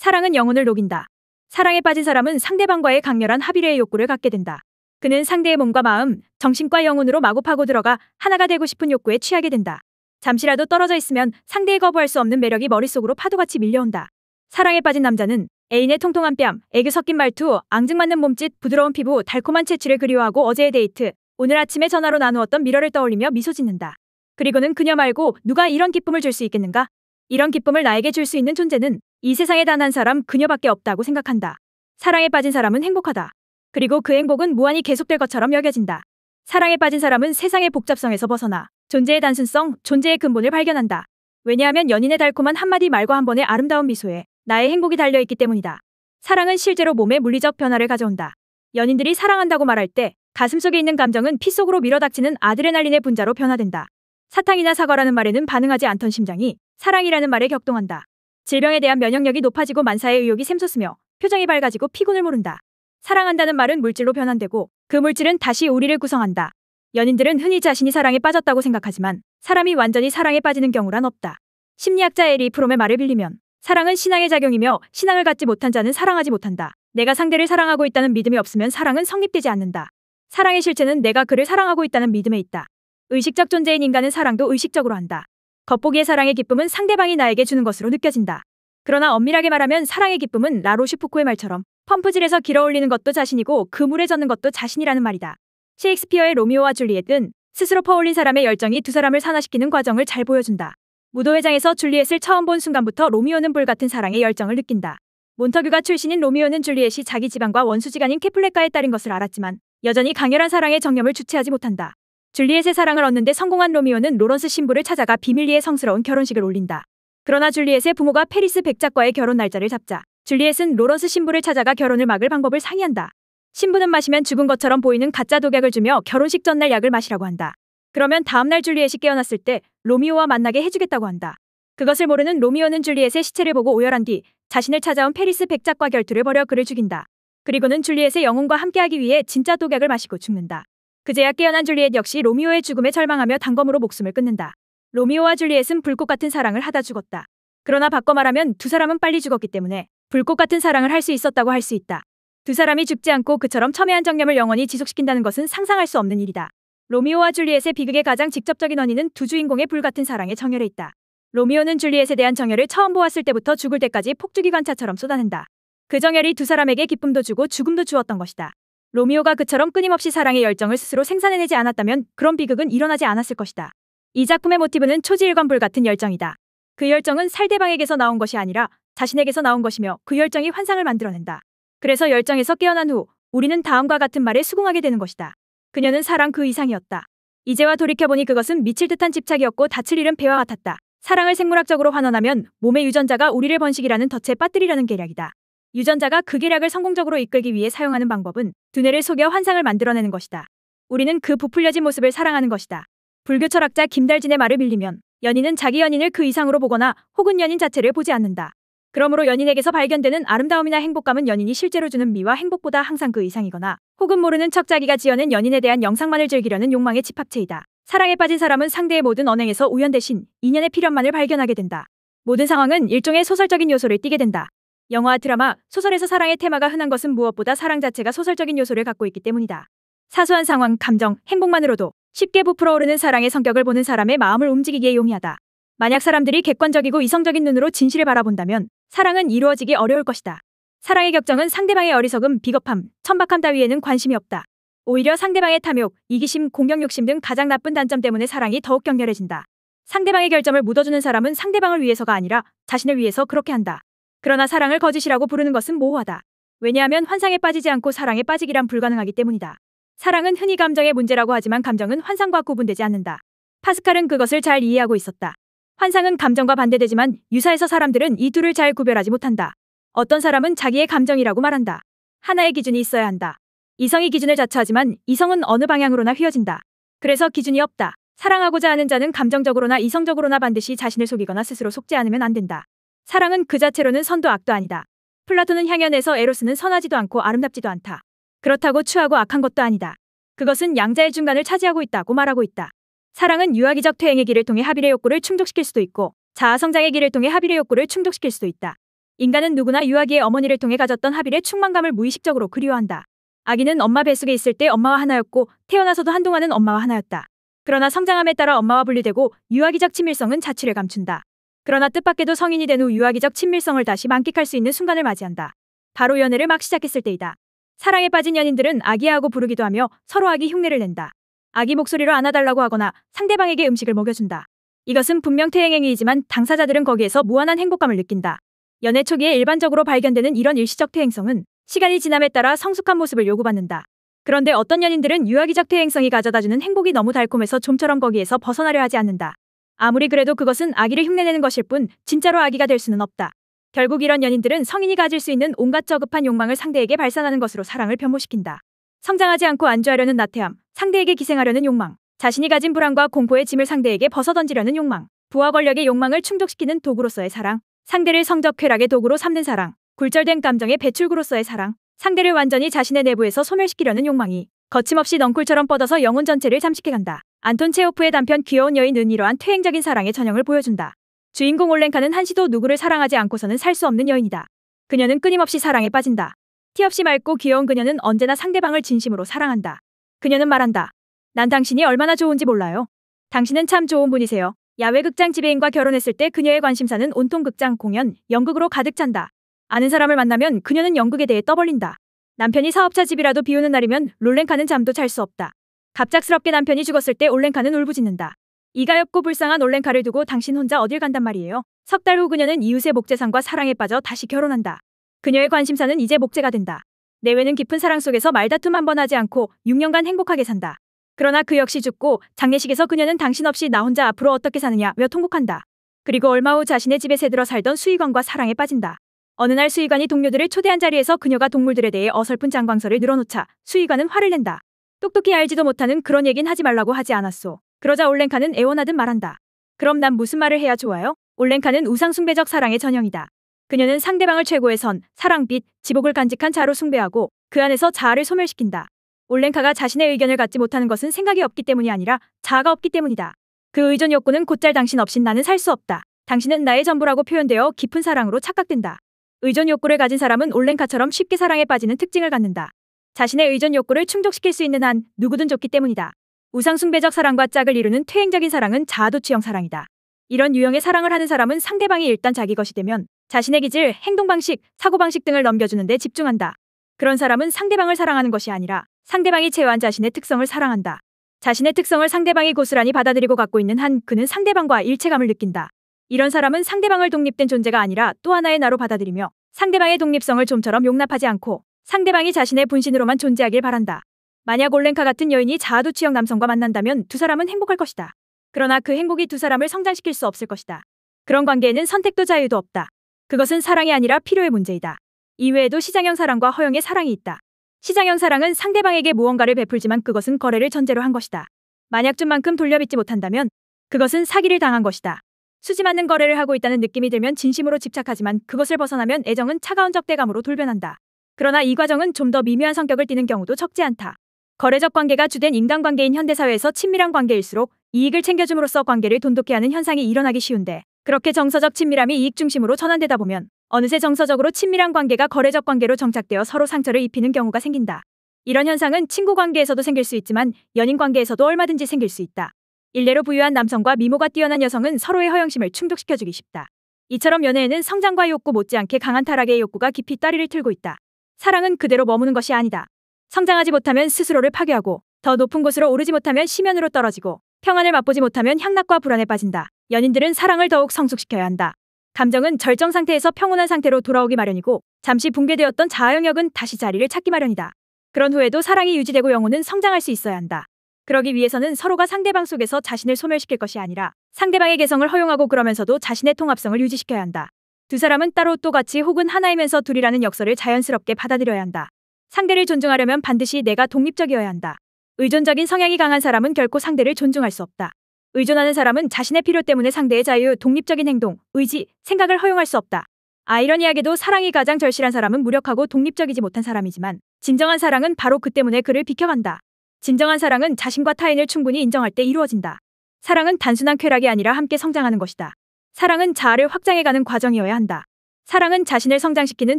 사랑은 영혼을 녹인다. 사랑에 빠진 사람은 상대방과의 강렬한 합의의 욕구를 갖게 된다. 그는 상대의 몸과 마음, 정신과 영혼으로 마구 파고 들어가 하나가 되고 싶은 욕구에 취하게 된다. 잠시라도 떨어져 있으면 상대에 거부할 수 없는 매력이 머릿속으로 파도같이 밀려온다. 사랑에 빠진 남자는 애인의 통통한 뺨, 애교 섞인 말투, 앙증맞는 몸짓, 부드러운 피부, 달콤한 채취를 그리워하고 어제의 데이트, 오늘 아침에 전화로 나누었던 미러를 떠올리며 미소 짓는다. 그리고는 그녀 말고 누가 이런 기쁨을 줄 수 있겠는가? 이런 기쁨을 나에게 줄 수 있는 존재는 이 세상에 단 한 사람 그녀밖에 없다고 생각한다. 사랑에 빠진 사람은 행복하다. 그리고 그 행복은 무한히 계속될 것처럼 여겨진다. 사랑에 빠진 사람은 세상의 복잡성에서 벗어나 존재의 단순성, 존재의 근본을 발견한다. 왜냐하면 연인의 달콤한 한마디 말과 한 번의 아름다운 미소에 나의 행복이 달려있기 때문이다. 사랑은 실제로 몸에 물리적 변화를 가져온다. 연인들이 사랑한다고 말할 때 가슴속에 있는 감정은 피 속으로 밀어닥치는 아드레날린의 분자로 변화된다. 사탕이나 사과라는 말에는 반응하지 않던 심장이 사랑이라는 말에 격동한다. 질병에 대한 면역력이 높아지고 만사의 의욕이 샘솟으며 표정이 밝아지고 피곤을 모른다. 사랑한다는 말은 물질로 변환되고 그 물질은 다시 우리를 구성한다. 연인들은 흔히 자신이 사랑에 빠졌다고 생각하지만 사람이 완전히 사랑에 빠지는 경우란 없다. 심리학자 에리 프롬의 말을 빌리면 사랑은 신앙의 작용이며 신앙을 갖지 못한 자는 사랑하지 못한다. 내가 상대를 사랑하고 있다는 믿음이 없으면 사랑은 성립되지 않는다. 사랑의 실체는 내가 그를 사랑하고 있다는 믿음에 있다. 의식적 존재인 인간은 사랑도 의식적으로 한다. 겉보기의 사랑의 기쁨은 상대방이 나에게 주는 것으로 느껴진다. 그러나 엄밀하게 말하면 사랑의 기쁨은 라로시푸코의 말처럼 펌프질에서 길어올리는 것도 자신이고 그물에 젓는 것도 자신이라는 말이다. 셰익스피어의 로미오와 줄리엣은 스스로 퍼올린 사람의 열정이 두 사람을 산화시키는 과정을 잘 보여준다. 무도회장에서 줄리엣을 처음 본 순간부터 로미오는 불같은 사랑의 열정을 느낀다. 몬터규가 출신인 로미오는 줄리엣이 자기 지방과 원수지간인 케플레카의 딸인 것을 알았지만 여전히 강렬한 사랑의 정념을 주체하지 못한다. 줄리엣의 사랑을 얻는데 성공한 로미오는 로런스 신부를 찾아가 비밀리에 성스러운 결혼식을 올린다. 그러나 줄리엣의 부모가 페리스 백작과의 결혼 날짜를 잡자 줄리엣은 로런스 신부를 찾아가 결혼을 막을 방법을 상의한다. 신부는 마시면 죽은 것처럼 보이는 가짜 독약을 주며 결혼식 전날 약을 마시라고 한다. 그러면 다음날 줄리엣이 깨어났을 때 로미오와 만나게 해주겠다고 한다. 그것을 모르는 로미오는 줄리엣의 시체를 보고 오열한 뒤 자신을 찾아온 페리스 백작과 결투를 벌여 그를 죽인다. 그리고는 줄리엣의 영혼과 함께하기 위해 진짜 독약을 마시고 죽는다. 그제야 깨어난 줄리엣 역시 로미오의 죽음에 절망하며 단검으로 목숨을 끊는다. 로미오와 줄리엣은 불꽃 같은 사랑을 하다 죽었다. 그러나 바꿔 말하면 두 사람은 빨리 죽었기 때문에 불꽃 같은 사랑을 할 수 있었다고 할 수 있다. 두 사람이 죽지 않고 그처럼 첨예한 정념을 영원히 지속시킨다는 것은 상상할 수 없는 일이다. 로미오와 줄리엣의 비극의 가장 직접적인 원인은 두 주인공의 불같은 사랑에 정열해 있다. 로미오는 줄리엣에 대한 정열을 처음 보았을 때부터 죽을 때까지 폭주기관차처럼 쏟아낸다. 그 정열이 두 사람에게 기쁨도 주고 죽음도 주었던 것이다. 로미오가 그처럼 끊임없이 사랑의 열정을 스스로 생산해내지 않았다면 그런 비극은 일어나지 않았을 것이다. 이 작품의 모티브는 초지일관불 같은 열정이다. 그 열정은 살대방에게서 나온 것이 아니라 자신에게서 나온 것이며 그 열정이 환상을 만들어낸다. 그래서 열정에서 깨어난 후 우리는 다음과 같은 말에 수긍하게 되는 것이다. 그녀는 사랑 그 이상이었다. 이제와 돌이켜보니 그것은 미칠 듯한 집착이었고 다칠 일은 배와 같았다. 사랑을 생물학적으로 환원하면 몸의 유전자가 우리를 번식이라는 덫에 빠뜨리려는 계략이다. 유전자가 극일약을 그 성공적으로 이끌기 위해 사용하는 방법은 두뇌를 속여 환상을 만들어내는 것이다. 우리는 그 부풀려진 모습을 사랑하는 것이다. 불교 철학자 김달진의 말을 빌리면 연인은 자기 연인을 그 이상으로 보거나 혹은 연인 자체를 보지 않는다. 그러므로 연인에게서 발견되는 아름다움이나 행복감은 연인이 실제로 주는 미와 행복보다 항상 그 이상이거나 혹은 모르는 척 자기가 지어낸 연인에 대한 영상만을 즐기려는 욕망의 집합체이다. 사랑에 빠진 사람은 상대의 모든 언행에서 우연 대신 인연의 필연만을 발견하게 된다. 모든 상황은 일종의 소설적인 요소를 띠게 된다. 영화, 드라마, 소설에서 사랑의 테마가 흔한 것은 무엇보다 사랑 자체가 소설적인 요소를 갖고 있기 때문이다. 사소한 상황, 감정, 행복만으로도 쉽게 부풀어 오르는 사랑의 성격을 보는 사람의 마음을 움직이기에 용이하다. 만약 사람들이 객관적이고 이성적인 눈으로 진실을 바라본다면 사랑은 이루어지기 어려울 것이다. 사랑의 격정은 상대방의 어리석음, 비겁함, 천박함 따위에는 관심이 없다. 오히려 상대방의 탐욕, 이기심, 공격 욕심 등 가장 나쁜 단점 때문에 사랑이 더욱 격렬해진다. 상대방의 결점을 묻어주는 사람은 상대방을 위해서가 아니라 자신을 위해서 그렇게 한다. 그러나 사랑을 거짓이라고 부르는 것은 모호하다. 왜냐하면 환상에 빠지지 않고 사랑에 빠지기란 불가능하기 때문이다. 사랑은 흔히 감정의 문제라고 하지만 감정은 환상과 구분되지 않는다. 파스칼은 그것을 잘 이해하고 있었다. 환상은 감정과 반대되지만 유사해서 사람들은 이 둘을 잘 구별하지 못한다. 어떤 사람은 자기의 감정이라고 말한다. 하나의 기준이 있어야 한다. 이성이 기준을 자처하지만 이성은 어느 방향으로나 휘어진다. 그래서 기준이 없다. 사랑하고자 하는 자는 감정적으로나 이성적으로나 반드시 자신을 속이거나 스스로 속지 않으면 안 된다. 사랑은 그 자체로는 선도 악도 아니다. 플라톤은 향연에서 에로스는 선하지도 않고 아름답지도 않다. 그렇다고 추하고 악한 것도 아니다. 그것은 양자의 중간을 차지하고 있다고 말하고 있다. 사랑은 유아기적 퇴행의 길을 통해 합의의 욕구를 충족시킬 수도 있고 자아성장의 길을 통해 합의의 욕구를 충족시킬 수도 있다. 인간은 누구나 유아기의 어머니를 통해 가졌던 합의의 충만감을 무의식적으로 그리워한다. 아기는 엄마 뱃속에 있을 때 엄마와 하나였고 태어나서도 한동안은 엄마와 하나였다. 그러나 성장함에 따라 엄마와 분리되고 유아기적 친밀성은 자취를 감춘다. 그러나 뜻밖에도 성인이 된 후 유아기적 친밀성을 다시 만끽할 수 있는 순간을 맞이한다. 바로 연애를 막 시작했을 때이다. 사랑에 빠진 연인들은 아기하고 부르기도 하며 서로 아기 흉내를 낸다. 아기 목소리로 안아달라고 하거나 상대방에게 음식을 먹여준다. 이것은 분명 퇴행행위이지만 당사자들은 거기에서 무한한 행복감을 느낀다. 연애 초기에 일반적으로 발견되는 이런 일시적 퇴행성은 시간이 지남에 따라 성숙한 모습을 요구받는다. 그런데 어떤 연인들은 유아기적 퇴행성이 가져다주는 행복이 너무 달콤해서 좀처럼 거기에서 벗어나려 하지 않는다. 아무리 그래도 그것은 아기를 흉내내는 것일 뿐 진짜로 아기가 될 수는 없다. 결국 이런 연인들은 성인이 가질 수 있는 온갖 저급한 욕망을 상대에게 발산하는 것으로 사랑을 변모시킨다. 성장하지 않고 안주하려는 나태함, 상대에게 기생하려는 욕망, 자신이 가진 불안과 공포의 짐을 상대에게 벗어던지려는 욕망, 부하 권력의 욕망을 충족시키는 도구로서의 사랑, 상대를 성적 쾌락의 도구로 삼는 사랑, 굴절된 감정의 배출구로서의 사랑, 상대를 완전히 자신의 내부에서 소멸시키려는 욕망이 거침없이 넝쿨처럼 뻗어서 영혼 전체를 잠식해간다. 안톤 체오프의 단편 귀여운 여인은 이러한 퇴행적인 사랑의 전형을 보여준다. 주인공 올렌카는 한시도 누구를 사랑하지 않고서는 살 수 없는 여인이다. 그녀는 끊임없이 사랑에 빠진다. 티없이 맑고 귀여운 그녀는 언제나 상대방을 진심으로 사랑한다. 그녀는 말한다. 난 당신이 얼마나 좋은지 몰라요. 당신은 참 좋은 분이세요. 야외 극장 지배인과 결혼했을 때 그녀의 관심사는 온통 극장 공연, 연극으로 가득 찬다. 아는 사람을 만나면 그녀는 연극에 대해 떠벌린다. 남편이 사업차 집이라도 비우는 날이면 롤렌카는 잠도 잘 수 없다. 갑작스럽게 남편이 죽었을 때 올렌카는 울부짖는다. 이가엽고 불쌍한 올렌카를 두고 당신 혼자 어딜 간단 말이에요. 석 달 후 그녀는 이웃의 목재상과 사랑에 빠져 다시 결혼한다. 그녀의 관심사는 이제 목재가 된다. 내외는 깊은 사랑 속에서 말다툼 한 번 하지 않고 6년간 행복하게 산다. 그러나 그 역시 죽고 장례식에서 그녀는 당신 없이 나 혼자 앞으로 어떻게 사느냐며 통곡한다. 그리고 얼마 후 자신의 집에 새들어 살던 수의관과 사랑에 빠진다. 어느 날 수의관이 동료들을 초대한 자리에서 그녀가 동물들에 대해 어설픈 장광설을 늘어놓자 수의관은 화를 낸다. 똑똑히 알지도 못하는 그런 얘긴 하지 말라고 하지 않았소. 그러자 올렌카는 애원하듯 말한다. 그럼 난 무슨 말을 해야 좋아요? 올렌카는 우상숭배적 사랑의 전형이다. 그녀는 상대방을 최고의 선, 사랑빛, 지복을 간직한 자로 숭배하고 그 안에서 자아를 소멸시킨다. 올렌카가 자신의 의견을 갖지 못하는 것은 생각이 없기 때문이 아니라 자아가 없기 때문이다. 그 의존 욕구는 곧잘 당신 없인 나는 살 수 없다. 당신은 나의 전부라고 표현되어 깊은 사랑으로 착각된다. 의존 욕구를 가진 사람은 올렌카처럼 쉽게 사랑에 빠지는 특징을 갖는다. 자신의 의존 욕구를 충족시킬 수 있는 한 누구든 좋기 때문이다. 우상숭배적 사랑과 짝을 이루는 퇴행적인 사랑은 자아도취형 사랑이다. 이런 유형의 사랑을 하는 사람은 상대방이 일단 자기 것이 되면 자신의 기질, 행동방식, 사고방식 등을 넘겨주는 데 집중한다. 그런 사람은 상대방을 사랑하는 것이 아니라 상대방이 제어한 자신의 특성을 사랑한다. 자신의 특성을 상대방이 고스란히 받아들이고 갖고 있는 한 그는 상대방과 일체감을 느낀다. 이런 사람은 상대방을 독립된 존재가 아니라 또 하나의 나로 받아들이며 상대방의 독립성을 좀처럼 용납하지 않고 상대방이 자신의 분신으로만 존재하길 바란다. 만약 올렌카 같은 여인이 자아도 취형 남성과 만난다면 두 사람은 행복할 것이다. 그러나 그 행복이 두 사람을 성장시킬 수 없을 것이다. 그런 관계에는 선택도 자유도 없다. 그것은 사랑이 아니라 필요의 문제이다. 이외에도 시장형 사랑과 허영의 사랑이 있다. 시장형 사랑은 상대방에게 무언가를 베풀지만 그것은 거래를 전제로 한 것이다. 만약 좀만큼 돌려받지 못한다면 그것은 사기를 당한 것이다. 수지 맞는 거래를 하고 있다는 느낌이 들면 진심으로 집착하지만 그것을 벗어나면 애정은 차가운 적대감으로 돌변한다. 그러나 이 과정은 좀 더 미묘한 성격을 띠는 경우도 적지 않다. 거래적 관계가 주된 인간관계인 현대사회에서 친밀한 관계일수록 이익을 챙겨줌으로써 관계를 돈독히 하는 현상이 일어나기 쉬운데 그렇게 정서적 친밀함이 이익 중심으로 전환되다 보면 어느새 정서적으로 친밀한 관계가 거래적 관계로 정착되어 서로 상처를 입히는 경우가 생긴다. 이런 현상은 친구 관계에서도 생길 수 있지만 연인 관계에서도 얼마든지 생길 수 있다. 일례로 부유한 남성과 미모가 뛰어난 여성은 서로의 허영심을 충족시켜주기 쉽다. 이처럼 연애에는 성장과 욕구 못지않게 강한 타락의 욕구가 깊이 따리를 틀고 있다. 사랑은 그대로 머무는 것이 아니다. 성장하지 못하면 스스로를 파괴하고 더 높은 곳으로 오르지 못하면 심연으로 떨어지고 평안을 맛보지 못하면 향락과 불안에 빠진다. 연인들은 사랑을 더욱 성숙시켜야 한다. 감정은 절정 상태에서 평온한 상태로 돌아오기 마련이고 잠시 붕괴되었던 자아 영역은 다시 자리를 찾기 마련이다. 그런 후에도 사랑이 유지되고 영혼은 성장할 수 있어야 한다. 그러기 위해서는 서로가 상대방 속에서 자신을 소멸시킬 것이 아니라 상대방의 개성을 허용하고 그러면서도 자신의 통합성을 유지시켜야 한다. 두 사람은 따로 또 같이 혹은 하나이면서 둘이라는 역설을 자연스럽게 받아들여야 한다. 상대를 존중하려면 반드시 내가 독립적이어야 한다. 의존적인 성향이 강한 사람은 결코 상대를 존중할 수 없다. 의존하는 사람은 자신의 필요 때문에 상대의 자유, 독립적인 행동, 의지, 생각을 허용할 수 없다. 아이러니하게도 사랑이 가장 절실한 사람은 무력하고 독립적이지 못한 사람이지만 진정한 사랑은 바로 그 때문에 그를 비켜간다. 진정한 사랑은 자신과 타인을 충분히 인정할 때 이루어진다. 사랑은 단순한 쾌락이 아니라 함께 성장하는 것이다. 사랑은 자아를 확장해가는 과정이어야 한다. 사랑은 자신을 성장시키는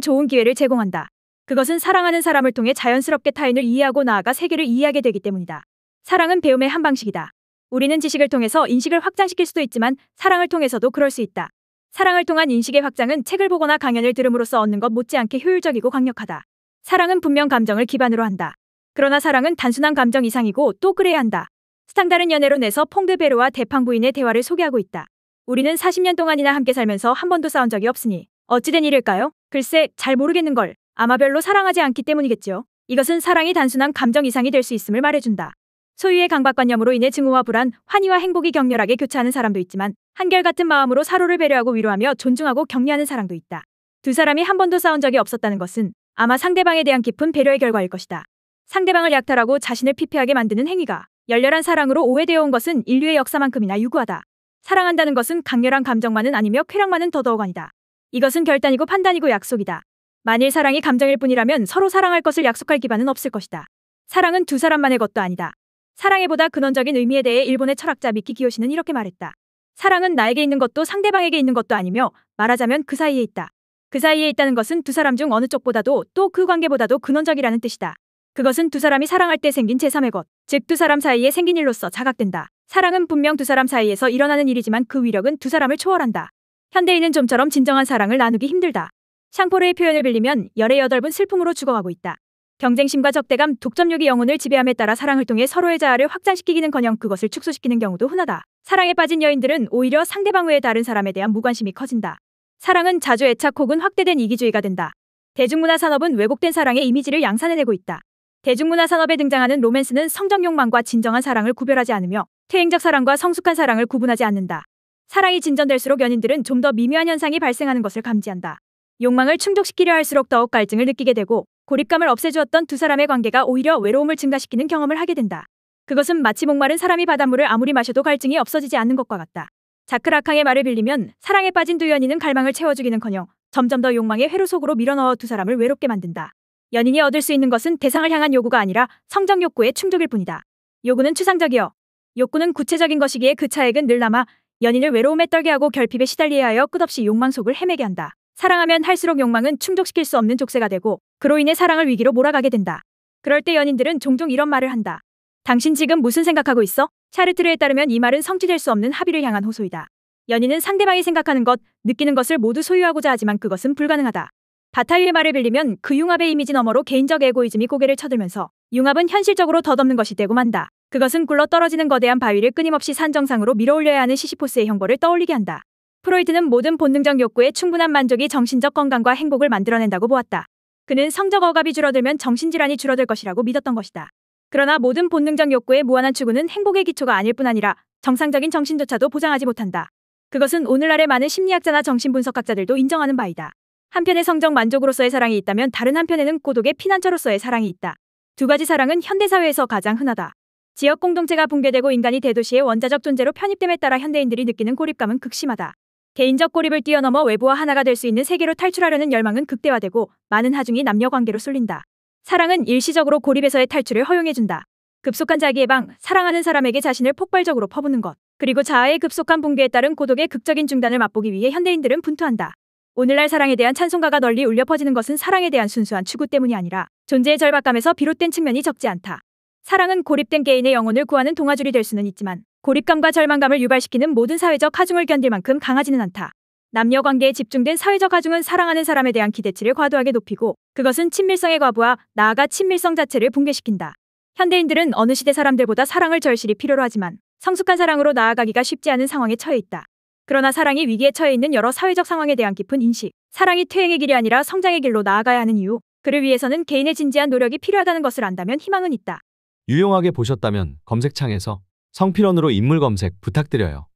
좋은 기회를 제공한다. 그것은 사랑하는 사람을 통해 자연스럽게 타인을 이해하고 나아가 세계를 이해하게 되기 때문이다. 사랑은 배움의 한 방식이다. 우리는 지식을 통해서 인식을 확장시킬 수도 있지만 사랑을 통해서도 그럴 수 있다. 사랑을 통한 인식의 확장은 책을 보거나 강연을 들음으로써 얻는 것 못지않게 효율적이고 강력하다. 사랑은 분명 감정을 기반으로 한다. 그러나 사랑은 단순한 감정 이상이고 또 그래야 한다. 스탕다른 연애론에서 퐁드 베르와 대팡 부인의 대화를 소개하고 있다. 우리는 40년 동안이나 함께 살면서 한 번도 싸운 적이 없으니 어찌된 일일까요? 글쎄 잘 모르겠는걸. 아마 별로 사랑하지 않기 때문이겠죠 이것은 사랑이 단순한 감정 이상이 될 수 있음을 말해준다. 소유의 강박관념으로 인해 증오와 불안, 환희와 행복이 격렬하게 교차하는 사람도 있지만 한결같은 마음으로 사로를 배려하고 위로하며 존중하고 격려하는 사람도 있다. 두 사람이 한 번도 싸운 적이 없었다는 것은 아마 상대방에 대한 깊은 배려의 결과일 것이다. 상대방을 약탈하고 자신을 피폐하게 만드는 행위가 열렬한 사랑으로 오해되어 온 것은 인류의 역사만큼이나 유구하다. 사랑한다는 것은 강렬한 감정만은 아니며 쾌락만은 더더욱 아니다. 이것은 결단이고 판단이고 약속이다. 만일 사랑이 감정일 뿐이라면 서로 사랑할 것을 약속할 기반은 없을 것이다. 사랑은 두 사람만의 것도 아니다. 사랑에 보다 근원적인 의미에 대해 일본의 철학자 미키 기요시는 이렇게 말했다. 사랑은 나에게 있는 것도 상대방에게 있는 것도 아니며 말하자면 그 사이에 있다. 그 사이에 있다는 것은 두 사람 중 어느 쪽보다도 또 그 관계보다도 근원적이라는 뜻이다. 그것은 두 사람이 사랑할 때 생긴 제3의 것, 즉 두 사람 사이에 생긴 일로서 자각된다. 사랑은 분명 두 사람 사이에서 일어나는 일이지만 그 위력은 두 사람을 초월한다. 현대인은 좀처럼 진정한 사랑을 나누기 힘들다. 샹포르의 표현을 빌리면 열의 여덟분 슬픔으로 죽어가고 있다. 경쟁심과 적대감, 독점욕이 영혼을 지배함에 따라 사랑을 통해 서로의 자아를 확장시키기는커녕 그것을 축소시키는 경우도 흔하다. 사랑에 빠진 여인들은 오히려 상대방 외의 다른 사람에 대한 무관심이 커진다. 사랑은 자주 애착 혹은 확대된 이기주의가 된다. 대중문화 산업은 왜곡된 사랑의 이미지를 양산해내고 있다. 대중문화 산업에 등장하는 로맨스는 성적 욕망과 진정한 사랑을 구별하지 않으며 태행적 사랑과 성숙한 사랑을 구분하지 않는다. 사랑이 진전될수록 연인들은 좀 더 미묘한 현상이 발생하는 것을 감지한다. 욕망을 충족시키려 할수록 더욱 갈증을 느끼게 되고 고립감을 없애주었던 두 사람의 관계가 오히려 외로움을 증가시키는 경험을 하게 된다. 그것은 마치 목마른 사람이 바닷물을 아무리 마셔도 갈증이 없어지지 않는 것과 같다. 자크라캉의 말을 빌리면 사랑에 빠진 두 연인은 갈망을 채워주기는커녕 점점 더 욕망의 회로 속으로 밀어넣어 두 사람을 외롭게 만든다. 연인이 얻을 수 있는 것은 대상을 향한 요구가 아니라 성적 욕구의 충족일 뿐이다. 요구는 추상적이어 욕구는 구체적인 것이기에 그 차액은 늘 남아 연인을 외로움에 떨게 하고 결핍에 시달리게 하여 끝없이 욕망 속을 헤매게 한다. 사랑하면 할수록 욕망은 충족시킬 수 없는 족쇄가 되고 그로 인해 사랑을 위기로 몰아가게 된다. 그럴 때 연인들은 종종 이런 말을 한다. 당신 지금 무슨 생각하고 있어? 샤르트르에 따르면 이 말은 성취될 수 없는 합의를 향한 호소이다. 연인은 상대방이 생각하는 것, 느끼는 것을 모두 소유하고자 하지만 그것은 불가능하다. 바타유의 말을 빌리면 그 융합의 이미지 너머로 개인적 에고이즘이 고개를 쳐들면서 융합은 현실적으로 덧없는 것이 되고 만다. 그것은 굴러 떨어지는 거대한 바위를 끊임없이 산정상으로 밀어올려야 하는 시시포스의 형벌을 떠올리게 한다. 프로이트는 모든 본능적 욕구에 충분한 만족이 정신적 건강과 행복을 만들어낸다고 보았다. 그는 성적 억압이 줄어들면 정신질환이 줄어들 것이라고 믿었던 것이다. 그러나 모든 본능적 욕구의 무한한 추구는 행복의 기초가 아닐 뿐 아니라 정상적인 정신조차도 보장하지 못한다. 그것은 오늘날의 많은 심리학자나 정신분석학자들도 인정하는 바이다. 한편의 성적 만족으로서의 사랑이 있다면 다른 한편에는 고독의 피난처로서의 사랑이 있다. 두 가지 사랑은 현대사회에서 가장 흔하다. 지역 공동체가 붕괴되고 인간이 대도시의 원자적 존재로 편입됨에 따라 현대인들이 느끼는 고립감은 극심하다. 개인적 고립을 뛰어넘어 외부와 하나가 될 수 있는 세계로 탈출하려는 열망은 극대화되고 많은 하중이 남녀 관계로 쏠린다. 사랑은 일시적으로 고립에서의 탈출을 허용해준다. 급속한 자기예방, 사랑하는 사람에게 자신을 폭발적으로 퍼붓는 것, 그리고 자아의 급속한 붕괴에 따른 고독의 극적인 중단을 맛보기 위해 현대인들은 분투한다. 오늘날 사랑에 대한 찬송가가 널리 울려 퍼지는 것은 사랑에 대한 순수한 추구 때문이 아니라 존재의 절박감에서 비롯된 측면이 적지 않다. 사랑은 고립된 개인의 영혼을 구하는 동아줄이 될 수는 있지만 고립감과 절망감을 유발시키는 모든 사회적 하중을 견딜 만큼 강하지는 않다. 남녀 관계에 집중된 사회적 하중은 사랑하는 사람에 대한 기대치를 과도하게 높이고 그것은 친밀성의 과부와 나아가 친밀성 자체를 붕괴시킨다. 현대인들은 어느 시대 사람들보다 사랑을 절실히 필요로 하지만 성숙한 사랑으로 나아가기가 쉽지 않은 상황에 처해 있다. 그러나 사랑이 위기에 처해 있는 여러 사회적 상황에 대한 깊은 인식, 사랑이 퇴행의 길이 아니라 성장의 길로 나아가야 하는 이유, 그를 위해서는 개인의 진지한 노력이 필요하다는 것을 안다면 희망은 있다. 유용하게 보셨다면 검색창에서 성필원으로 인물 검색 부탁드려요.